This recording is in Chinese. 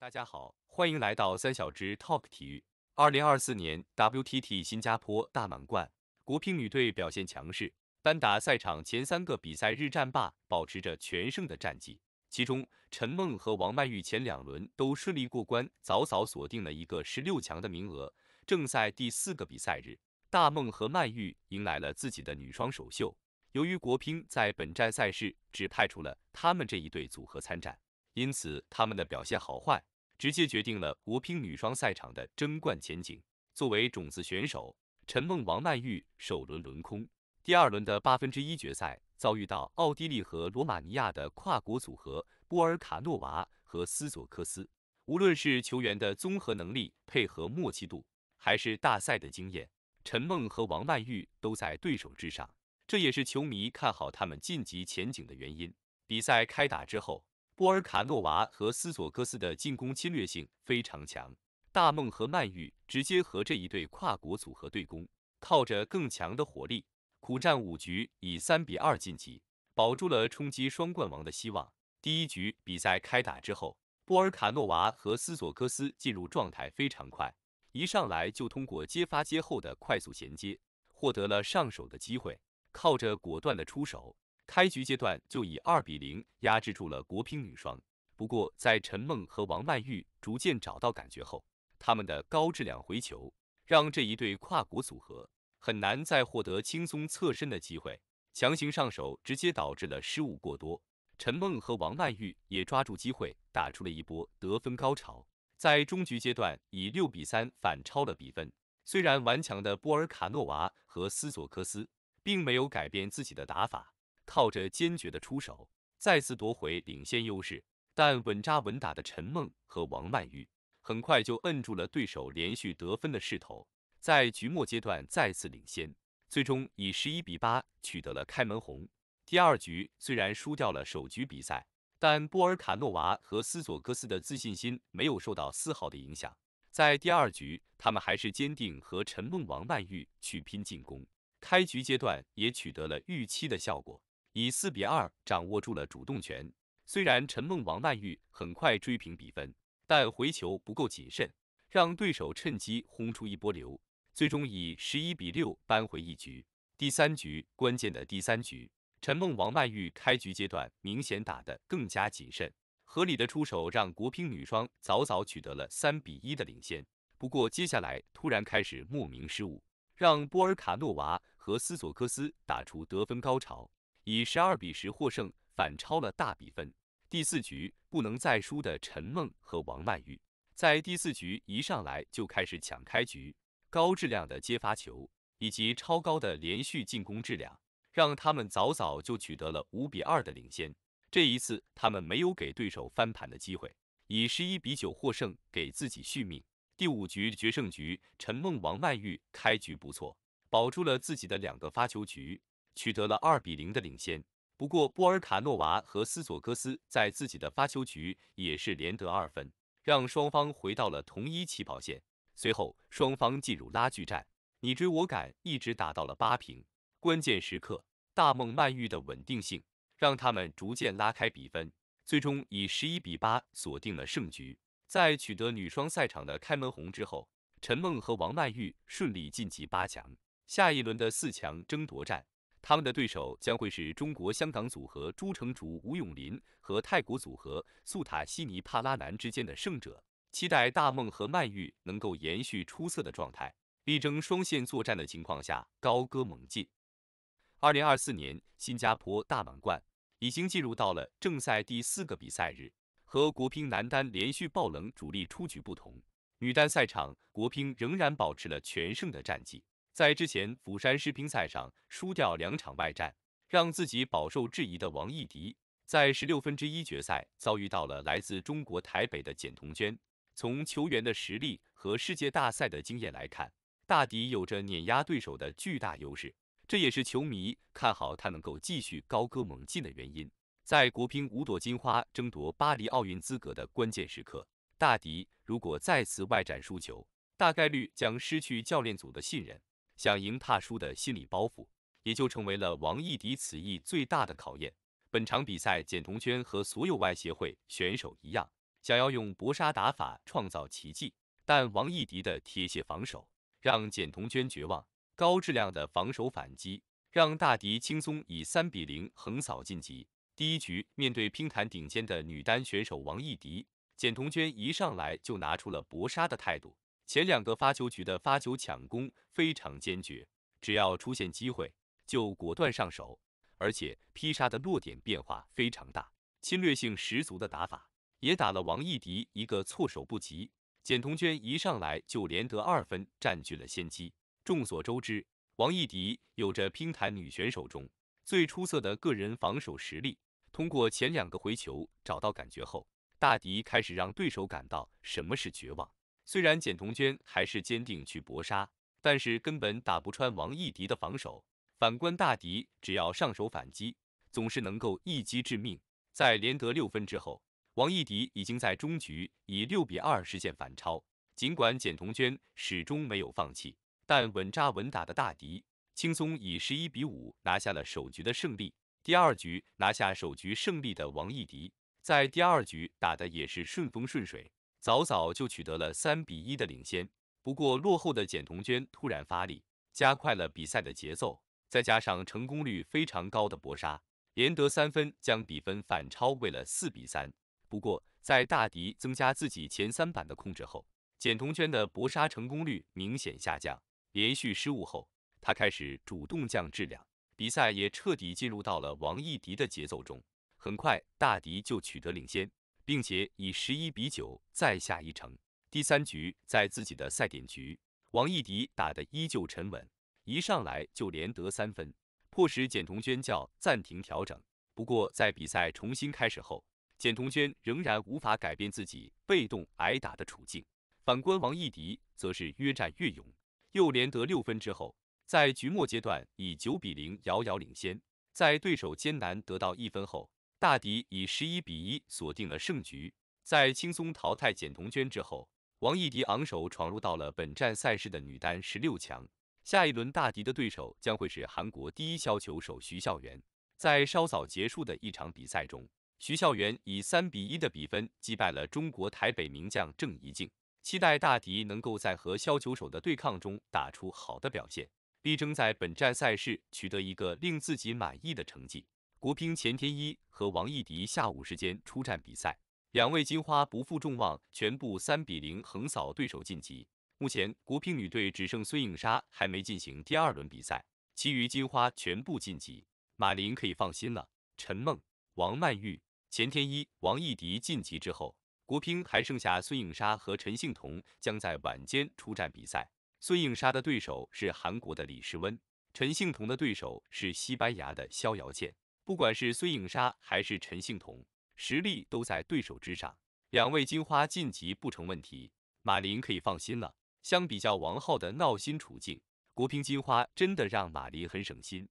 大家好，欢迎来到三小只 Talk 体育。二零二四年 WTT 新加坡大满贯，国乒女队表现强势，单打赛场前三个比赛日战罢，保持着全胜的战绩。其中，陈梦和王曼玉前两轮都顺利过关，早早锁定了一个十六强的名额。正赛第四个比赛日，大梦和曼玉迎来了自己的女双首秀。由于国乒在本站赛事只派出了他们这一对组合参战，因此他们的表现好坏。直接决定了国乒女双赛场的争冠前景。作为种子选手，陈梦、王曼玉首轮轮空，第二轮的八分之一决赛遭遇到奥地利和罗马尼亚的跨国组合波尔卡诺娃和斯佐克斯。无论是球员的综合能力、配合默契度，还是大赛的经验，陈梦和王曼玉都在对手之上，这也是球迷看好他们晋级前景的原因。比赛开打之后。波尔卡诺娃和斯佐克斯的进攻侵略性非常强，大梦和曼玉直接和这一对跨国组合对攻，靠着更强的火力苦战五局，以三比二晋级，保住了冲击双冠王的希望。第一局比赛开打之后，波尔卡诺娃和斯佐克斯进入状态非常快，一上来就通过接发接后的快速衔接，获得了上手的机会，靠着果断的出手。开局阶段就以二比零压制住了国乒女双，不过在陈梦和王曼玉逐渐找到感觉后，他们的高质量回球让这一对跨国组合很难再获得轻松侧身的机会，强行上手直接导致了失误过多。陈梦和王曼玉也抓住机会打出了一波得分高潮，在中局阶段以六比三反超了比分。虽然顽强的波尔卡诺娃和斯佐科斯并没有改变自己的打法。靠着坚决的出手，再次夺回领先优势。但稳扎稳打的陈梦和王曼玉很快就摁住了对手连续得分的势头，在局末阶段再次领先，最终以十一比八取得了开门红。第二局虽然输掉了首局比赛，但波尔卡诺娃和斯佐戈斯的自信心没有受到丝毫的影响。在第二局，他们还是坚定和陈梦、王曼玉去拼进攻，开局阶段也取得了预期的效果。以四比二掌握住了主动权，虽然陈梦王曼玉很快追平比分，但回球不够谨慎，让对手趁机轰出一波流，最终以十一比六扳回一局。第三局关键的第三局，陈梦王曼玉开局阶段明显打得更加谨慎，合理的出手让国乒女双早早取得了三比一的领先。不过接下来突然开始莫名失误，让波尔卡诺娃和斯索科斯打出得分高潮。以十二比十获胜，反超了大比分。第四局不能再输的陈梦和王曼玉，在第四局一上来就开始抢开局，高质量的接发球以及超高的连续进攻质量，让他们早早就取得了五比二的领先。这一次他们没有给对手翻盘的机会，以十一比九获胜，给自己续命。第五局决胜局，陈梦、王曼玉开局不错，保住了自己的两个发球局。取得了二比零的领先。不过，波尔卡诺娃和斯佐克斯在自己的发球局也是连得二分，让双方回到了同一起跑线。随后，双方进入拉锯战，你追我赶，一直打到了八平。关键时刻，大梦曼玉的稳定性让他们逐渐拉开比分，最终以十一比八锁定了胜局。在取得女双赛场的开门红之后，陈梦和王曼玉顺利晋级八强，下一轮的四强争夺战。他们的对手将会是中国香港组合朱成竹、吴永林和泰国组合素塔西尼帕拉南之间的胜者。期待大梦和曼玉能够延续出色的状态，力争双线作战的情况下高歌猛进。二零二四年新加坡大满贯已经进入到了正赛第四个比赛日，和国乒男单连续爆冷主力出局不同，女单赛场国乒仍然保持了全胜的战绩。在之前釜山世乒赛上输掉两场外战，让自己饱受质疑的王艺迪，在十六分之一决赛遭遇到了来自中国台北的简彤娟。从球员的实力和世界大赛的经验来看，大迪有着碾压对手的巨大优势，这也是球迷看好他能够继续高歌猛进的原因。在国乒五朵金花争夺巴黎奥运资格的关键时刻，大迪如果再次外战输球，大概率将失去教练组的信任。想赢怕输的心理包袱，也就成为了王艺迪此役最大的考验。本场比赛，简童娟和所有外协会选手一样，想要用搏杀打法创造奇迹，但王艺迪的贴切防守让简童娟绝望，高质量的防守反击让大迪轻松以三比零横扫晋级。第一局，面对乒坛顶尖的女单选手王艺迪，简童娟一上来就拿出了搏杀的态度。前两个发球局的发球抢攻非常坚决，只要出现机会就果断上手，而且劈杀的落点变化非常大，侵略性十足的打法也打了王艺迪一个措手不及。简彤娟一上来就连得二分，占据了先机。众所周知，王艺迪有着乒坛女选手中最出色的个人防守实力。通过前两个回球找到感觉后，大迪开始让对手感到什么是绝望。虽然简童娟还是坚定去搏杀，但是根本打不穿王艺迪的防守。反观大迪，只要上手反击，总是能够一击致命。在连得六分之后，王艺迪已经在中局以六比二实现反超。尽管简童娟始终没有放弃，但稳扎稳打的大迪轻松以十一比五拿下了首局的胜利。第二局拿下首局胜利的王艺迪，在第二局打的也是顺风顺水。早早就取得了三比一的领先，不过落后的简童娟突然发力，加快了比赛的节奏，再加上成功率非常高的搏杀，连得三分将比分反超为了四比三。不过在大迪增加自己前三板的控制后，简童娟的搏杀成功率明显下降，连续失误后，她开始主动降质量，比赛也彻底进入到了王艺迪的节奏中。很快，大迪就取得领先。并且以十一比九再下一城。第三局在自己的赛点局，王艺迪打得依旧沉稳，一上来就连得三分，迫使简童娟叫暂停调整。不过在比赛重新开始后，简童娟仍然无法改变自己被动挨打的处境。反观王艺迪，则是越战越勇，又连得六分之后，在局末阶段以九比零遥遥领先。在对手艰难得到一分后，大迪以十一比一锁定了胜局，在轻松淘汰简童娟之后，王艺迪昂首闯入到了本站赛事的女单十六强。下一轮大迪的对手将会是韩国第一削球手徐孝元。在稍早结束的一场比赛中，徐孝元以三比一的比分击败了中国台北名将郑怡静。期待大迪能够在和削球手的对抗中打出好的表现，力争在本站赛事取得一个令自己满意的成绩。国乒钱天一和王艺迪下午时间出战比赛，两位金花不负众望，全部三比零横扫对手晋级。目前国乒女队只剩孙颖莎还没进行第二轮比赛，其余金花全部晋级，马琳可以放心了。陈梦、王曼玉、钱天一、王艺迪晋级之后，国乒还剩下孙颖莎和陈幸彤，将在晚间出战比赛。孙颖莎的对手是韩国的李诗温，陈幸彤的对手是西班牙的肖遥剑。不管是孙颖莎还是陈幸同，实力都在对手之上，两位金花晋级不成问题，马琳可以放心了。相比较王浩的闹心处境，国乒金花真的让马琳很省心。